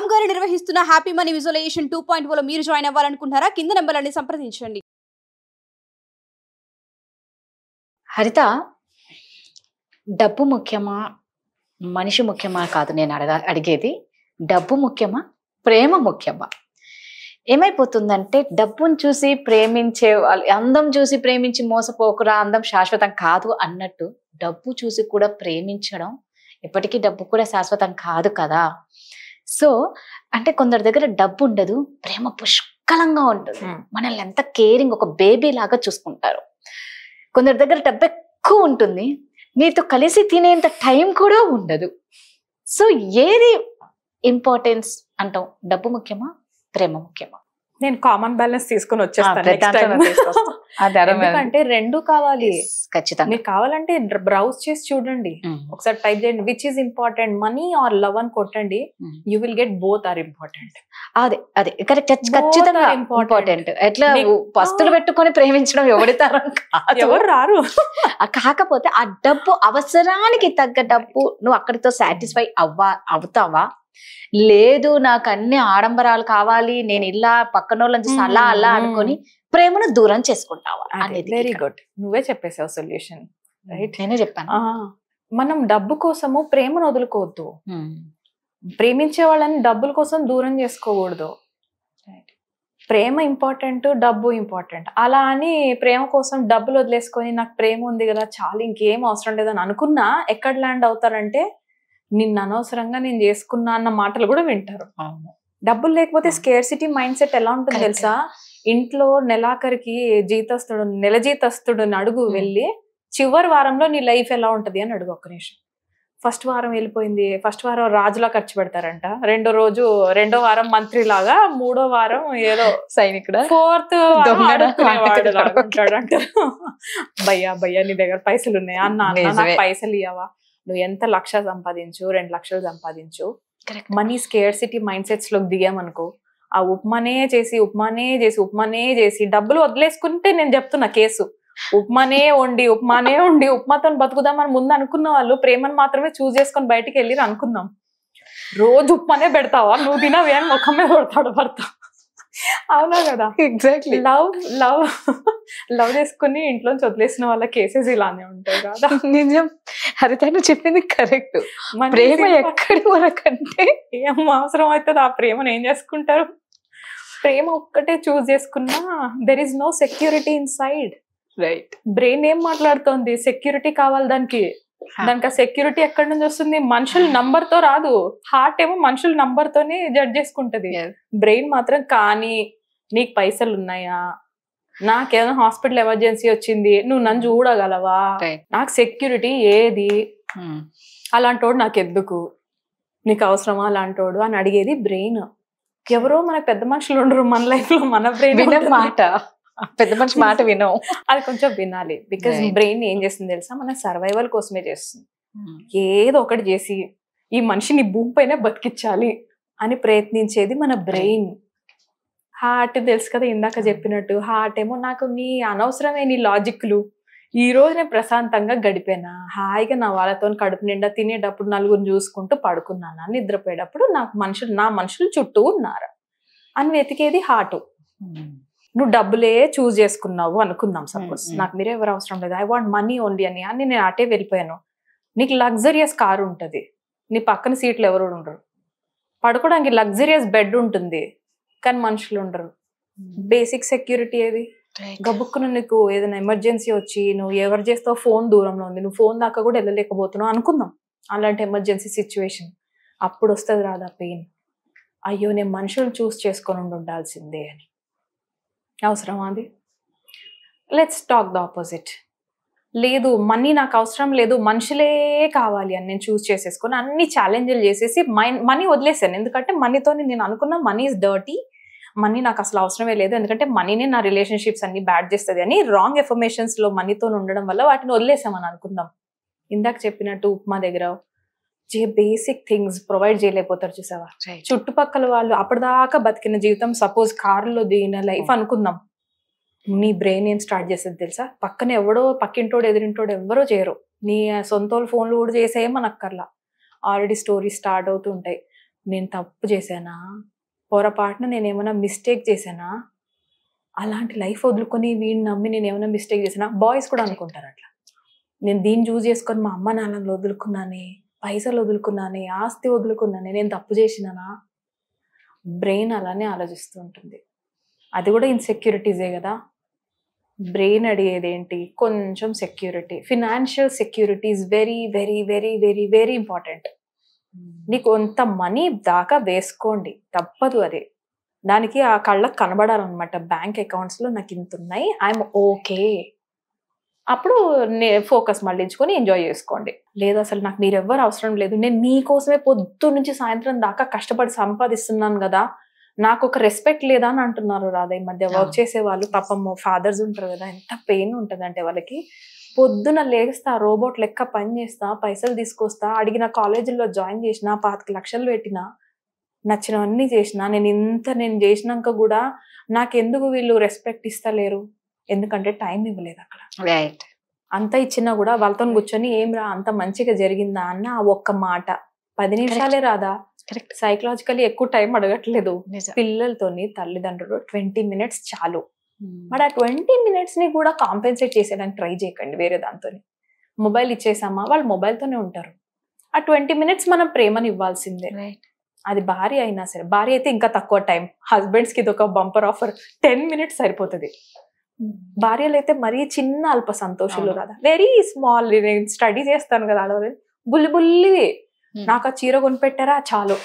రామ్ గారు నిర్వహిస్తున్న happy money visualization two point ఓలో మీరు జాయిన్ అవ్వాలనుకుంటున్నారా కింద నెంబర్లని సంప్రదించండి హరిత డబ్బు ముఖ్యమా మనిషి ముఖ్యమా కాదు నేను అడగా అడిగేది డబ్బు ముఖ్యమా ప్రేమ ముఖ్యమా ఏమైపోతుందంటే డబ్బును చూసి ప్రేమించే అందం చూసి ప్రేమించి మోసపోకురా అందం శాశ్వతం కాదు అన్నట్టు డబ్బు చూసి కూడా ప్రేమించడం ఎప్పటికీ డబ్బు కూడా శాశ్వతం కాదు కదా సో అంటే కొందరి దగ్గర డబ్బు ఉండదు ప్రేమ పుష్కలంగా ఉంటుంది hmm. మనల్ని ఎంత కేరింగ్ ఒక బేబీ లాగా చూసుకుంటారు కొందరి దగ్గర డబ్బు ఎక్కువ ఉంటుంది నీతో కలిసి తినేంత టైం కూడా ఉండదు సో ఏది ఇంపార్టెన్స్ అంటాం డబ్బు ముఖ్యమా ప్రేమ ముఖ్యమా నేను కామన్ బ్యాలెన్స్ తీసుకుని వచ్చేస్తాను ఎందుకంటే రెండు కావాలి ఖచ్చితంగా మీరు కావాలంటే బ్రౌజ్ చేసి చూడండి ఒకసారి టైప్ చేయండి which is important money or love అని కొట్టండి you will get both are important అదే అదే కరెక్ట్ ఖచ్చితంగా ఇంపార్టెంట్ ఎట్లా పస్తులు పెట్టుకొని ప్రేమించడం ఎవరితారు ఎవరు రారు కాకపోతే ఆ డబ్బు అవసరానికి తగ్గ డబ్బు నువ్వు అక్కడితో సాటిస్ఫై అవ్వా అవుతావా లేదు నాకు అన్ని ఆడంబరాలు కావాలి నేను ఇలా పక్కన చూసి అలా అలా అనుకుని ప్రేమను దూరం చేసుకుంటావా అనేది వెరీ గుడ్ నువ్వే చెప్పేసావు సొల్యూషన్ రైట్ నేనే చెప్పాను మనం డబ్బు కోసము ప్రేమను వదులుకోవద్దు ప్రేమించే వాళ్ళని డబ్బుల కోసం దూరం చేసుకోకూడదు ప్రేమ ఇంపార్టెంట్ డబ్బు ఇంపార్టెంట్ అలా అని ప్రేమ కోసం డబ్బులు వదిలేసుకొని నాకు ప్రేమ ఉంది కదా చాలా ఇంకేం అవసరం లేదని అనుకున్నా ఎక్కడ ల్యాండ్ అవుతారంటే నిన్ను అనవసరంగా నేను చేసుకున్నా అన్న మాటలు కూడా వింటారు డబ్బులు లేకపోతే స్కేర్సిటీ మైండ్ సెట్ ఎలా ఉంటుంది తెలుసా ఇంట్లో నెలాఖరికి జీతస్తుడు నెల జీతస్తుడు అడుగు వెళ్ళి చివరి వారంలో నీ లైఫ్ ఎలా ఉంటుంది అని అడుగు ఒక్క నిమిషం ఫస్ట్ వారం వెళ్ళిపోయింది ఫస్ట్ వారం రాజులా ఖర్చు పెడతారంట రెండో రోజు రెండో వారం మంత్రి లాగా మూడో వారం ఏదో సైనికుడు ఫోర్త్ భయ్యా భయ్యా నీ దగ్గర పైసలు ఉన్నాయా అన్న పైసలు ఇవ్వవా నువ్వు ఎంత లక్ష సంపాదించు రెండు లక్షలు సంపాదించు money scarcity mindsets లోకి దిగామనుకో ఆ ఉప్మానే చేసి ఉప్మానే చేసి ఉప్మానే చేసి డబ్బులు వదిలేసుకుంటే నేను చెప్తున్నా కేసు ఉప్మానే వండి ఉప్మానే వండి ఉప్మాతో బతుకుదామని ముందు అనుకున్న వాళ్ళు ప్రేమను మాత్రమే చూస్ చేసుకొని బయటికి వెళ్ళి అనుకుందాం రోజు ఉప్మానే పెడతావా నువ్వు అని ముఖమే కొడతాడు భర్త అవునా కదా ఎగ్జాక్ట్లీ లవ్ లవ్ లవ్ చేసుకుని ఇంట్లోంచి వదిలేసిన వాళ్ళ కేసెస్ ఇలానే ఉంటాయి కదా నిజం చెప్పింది కరెక్ట్ ప్రేమ ఎక్కడి వరకంటే ఏం అవసరం అవుతుంది ఆ ప్రేమను ఏం చేసుకుంటారు ప్రేమ ఒక్కటే చూస్ చేసుకున్నా there is no security inside right brain ఏం మాట్లాడుతోంది సెక్యూరిటీ కావాలి దానికి దానికి ఆ సెక్యూరిటీ ఎక్కడి నుంచి వస్తుంది మనుషుల నంబర్ తో రాదు హార్ట్ ఏమో మనుషుల నంబర్ తోనే జడ్జ్ చేసుకుంటది బ్రెయిన్ మాత్రం కానీ నీకు పైసలు ఉన్నాయా నాకేదైనా హాస్పిటల్ ఎమర్జెన్సీ వచ్చింది నువ్వు నన్ను చూడగలవా నాకు సెక్యూరిటీ ఏది hmm. అలాంటోడు నాకు ఎందుకు నీకు అవసరమా అలాంటోడు అని అడిగేది బ్రెయిన్ hmm. ఎవరో మనకు పెద్ద మనుషులు ఉండరు మన లైఫ్ లో మన బ్రెయిన్ మాట పెద్ద మనిషి మాట వినం అది కొంచెం వినాలి బికాజ్ బ్రెయిన్ ఏం చేస్తుంది తెలుసా మన సర్వైవల్ కోసమే చేస్తుంది hmm. ఏదో ఒకటి చేసి ఈ మనిషిని భూమి పైన బతికించాలి అని ప్రయత్నించేది మన బ్రెయిన్ హార్ట్ తెలుసు కదా ఇందాక hmm. చెప్పినట్టు హార్ట్ ఏమో నాకు నీ అనవసరమైన లాజిక్లు ఈ రోజు నేను ప్రశాంతంగా గడిపానా హాయిగా నా వాళ్ళతో కడుపు నిండా తినేటప్పుడు నలుగురిని చూసుకుంటూ పడుకున్నానా నిద్రపోయేటప్పుడు నాకు మనుషులు నా మనుషులు చుట్టూ ఉన్నారు అని వెతికేది హార్ట్ నువ్వు డబ్బులే చూస్ చేసుకున్నావు అనుకుందాం సపోజ్ hmm, hmm. నాకు మీరు ఎవరు అవసరం లేదు ఐ వాంట్ మనీ ఓన్లీ అని అని నేను అటే వెళ్ళిపోయాను నీకు లగ్జరియస్ కార్ ఉంటుంది నీ పక్కన సీట్లు ఎవరు ఉండరు పడుకోవడానికి లగ్జరియస్ బెడ్ ఉంటుంది కానీ మనుషులు ఉండరు బేసిక్ hmm. సెక్యూరిటీ ఏది గబుక్కున నీకు ఏదైనా ఎమర్జెన్సీ వచ్చి నువ్వు ఎవరు చేస్తావు ఫోన్ దూరంలో ఉంది నువ్వు ఫోన్ దాకా కూడా వెళ్ళలేకపోతున్నావు అనుకుందాం అలాంటి ఎమర్జెన్సీ సిచ్యువేషన్ అప్పుడు వస్తుంది రాదా పెయిన్ అయ్యో నేను మనుషులు చూస్ చేసుకొని ఉండాల్సిందే అని అవసరమా అది లెట్స్ టాక్ ద ఆపోజిట్ లేదు మనీ నాకు అవసరం లేదు మనుషులే కావాలి అని నేను చూస్ చేసేసుకొని అన్ని ఛాలెంజ్లు చేసేసి మనీ వదిలేసాను ఎందుకంటే మనీతో నేను అనుకున్న మనీ ఇస్ డర్టీ మనీ నాకు అసలు అవసరమే లేదు ఎందుకంటే మనీనే నా రిలేషన్షిప్స్ అన్ని బ్యాడ్ చేస్తుంది అని రాంగ్ ఎఫర్మేషన్స్లో మనీతో ఉండడం వల్ల వాటిని వదిలేసామని అనుకుందాం ఇందాక చెప్పినట్టు ఉప్మా దగ్గర చే బేసిక్ థింగ్స్ ప్రొవైడ్ చేయలేకపోతారు చూసావా చుట్టుపక్కల వాళ్ళు అప్పటిదాకా బతికిన జీవితం సపోజ్ కారులో దిగిన లైఫ్ hmm. అనుకుందాం నీ బ్రెయిన్ ఏం స్టార్ట్ చేసేది తెలుసా పక్కన ఎవడో పక్కింటోడు ఎదిరింటోడు ఎవరో చేయరు నీ సొంత వాళ్ళు ఫోన్లు కూడా చేసే అక్కర్లా ఆల్రెడీ స్టోరీస్ స్టార్ట్ అవుతుంటాయి నేను తప్పు చేశానా పొరపాటున నేను ఏమైనా మిస్టేక్ చేశానా అలాంటి లైఫ్ వదులుకొని వీడిని నమ్మి నేను ఏమైనా మిస్టేక్ చేసినా బాయ్స్ కూడా అనుకుంటారు అట్లా నేను దీన్ని చూస్ చేసుకొని మా అమ్మ నాన్నలు వదులుకున్నానే పైసలు వదులుకున్నానే ఆస్తి వదులుకున్నానే నేను తప్పు చేసినానా బ్రెయిన్ అలానే ఆలోచిస్తూ ఉంటుంది అది కూడా ఇన్సెక్యూరిటీసే కదా బ్రెయిన్ అడిగేది ఏంటి కొంచెం security financial security is very very very very very important hmm. నీకు కొంత మనీ దాకా వేసుకోండి తప్పదు అది దానికి ఆ కళ్ళకు కనబడాలన్నమాట బ్యాంక్ అకౌంట్స్లో నాకు ఇంత ఉన్నాయి ఐఎమ్ ఓకే అప్పుడు ఫోకస్ మళ్ళించుకొని ఎంజాయ్ చేసుకోండి లేదు అసలు నాకు ఎవ్వరు అవసరం లేదు నేను నీకోసమే పొద్దు నుంచి సాయంత్రం దాకా కష్టపడి సంపాదిస్తున్నాను కదా నాకు ఒక రెస్పెక్ట్ లేదా అని అంటున్నారు రాధ ఈ మధ్య వర్క్ చేసే వాళ్ళు పాపము ఫాదర్స్ ఉంటారు కదా ఎంత పెయిన్ ఉంటుంది అంటే వాళ్ళకి పొద్దున లేస్తా రోబోట్ లెక్క పని చేస్తా పైసలు తీసుకొస్తా అడిగిన కాలేజీల్లో జాయిన్ చేసిన పాతిక లక్షలు పెట్టినా నచ్చినవన్నీ చేసిన నేను ఇంత నేను చేసినాక కూడా నాకెందుకు వీళ్ళు రెస్పెక్ట్ ఇస్తలేరు ఎందుకంటే టైం ఇవ్వలేదు అక్కడ రైట్ అంత ఇచ్చినా కూడా వాళ్ళతో కూర్చొని ఏం రా అంత మంచిగా జరిగిందా అన్న ఆ ఒక్క మాట పది నిమిషాలే రాదా సైకలాజికలీ ఎక్కువ టైం అడగట్లేదు పిల్లలతోని తల్లిదండ్రులు ట్వంటీ మినిట్స్ చాలు hmm. మరి ఆ ట్వంటీ మినిట్స్ ని కూడా కాంపెన్సేట్ చేసేదానికి ట్రై చేయకండి వేరే దాంతో మొబైల్ ఇచ్చేసామా వాళ్ళు మొబైల్తోనే ఉంటారు ఆ ట్వంటీ మినిట్స్ మనం ప్రేమను ఇవ్వాల్సిందే అది భార్య అయినా సరే భార్య అయితే ఇంకా తక్కువ టైం హస్బెండ్స్కి ఇది ఒక బంపర్ ఆఫర్ టెన్ మినిట్స్ సరిపోతుంది భార్యలు అయితే మరీ చిన్న అల్ప సంతోషులు కదా వెరీ స్మాల్ నేను స్టడీ చేస్తాను కదా ఆడవాళ్ళు బుల్లి బుల్లి hmm. నాకు ఆ చీర కొనిపెట్టారా చాలు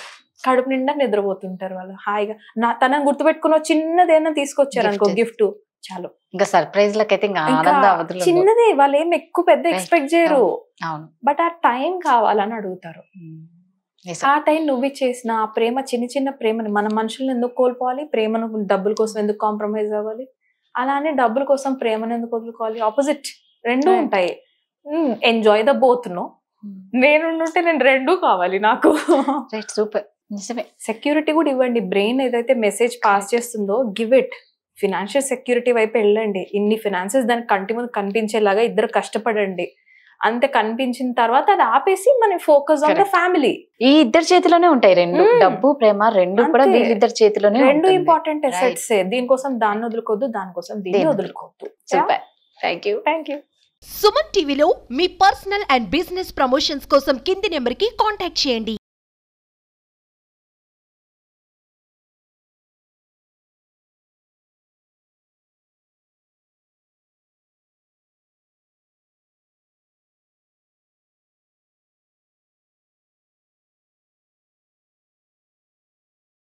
కడుపు నిండా నిద్రపోతుంటారు వాళ్ళు హాయిగా నా తనని గుర్తుపెట్టుకున్న చిన్నదేనా తీసుకొచ్చారు అనుకో గిఫ్ట్ చాలు ఇంకా సర్ప్రైజ్ చిన్నదే వాళ్ళు ఏం ఎక్కువ పెద్ద ఎక్స్పెక్ట్ చేయరు బట్ ఆ టైం కావాలని అడుగుతారు hmm. ఆ టైం నువ్వు ఇచ్చేసిన ప్రేమ చిన్న చిన్న ప్రేమని మన మనుషులను ఎందుకు కోల్పోవాలి ప్రేమను డబ్బుల కోసం ఎందుకు కాంప్రమైజ్ అవ్వాలి అలానే డబ్బుల కోసం ప్రేమను ఎందుకు వదులుకోవాలి ఆపోజిట్ రెండు ఉంటాయి ఎంజాయ్ ద బోత్ నో నేను ఉంటే నేను రెండు కావాలి నాకు రైట్ సూపర్ నిజమే సెక్యూరిటీ కూడా ఇవ్వండి బ్రెయిన్ ఏదైతే మెసేజ్ పాస్ చేస్తుందో గివ్ ఇట్ ఫినాన్షియల్ సెక్యూరిటీ వైపు వెళ్ళండి ఇన్ని ఫినాన్సెస్ దానికి కంటి ముందు కనిపించేలాగా ఇద్దరు కష్టపడండి అంత కనిపించిన తర్వాత అది ఆపేసి మన ఫోకస్ ఆన్ ద ఫ్యామిలీ ఈ ఇద్దరు చేతిలోనే ఉంటాయి రెండు hmm. డబ్బు ప్రేమ రెండు కూడా వీళ్ళిద్దరు చేతిలోనే రెండు ఇంపార్టెంట్ ఎసెట్స్ దీనికోసం దాన్ని వదులుకోవద్దు దానికోసం దీన్ని వదులుకోవద్దు thank you thank you Suman టీవీలో మీ పర్సనల్ అండ్ బిజినెస్ ప్రమోషన్స్ కోసం కింది నెంబర్కి కాంటాక్ట్ చేయండి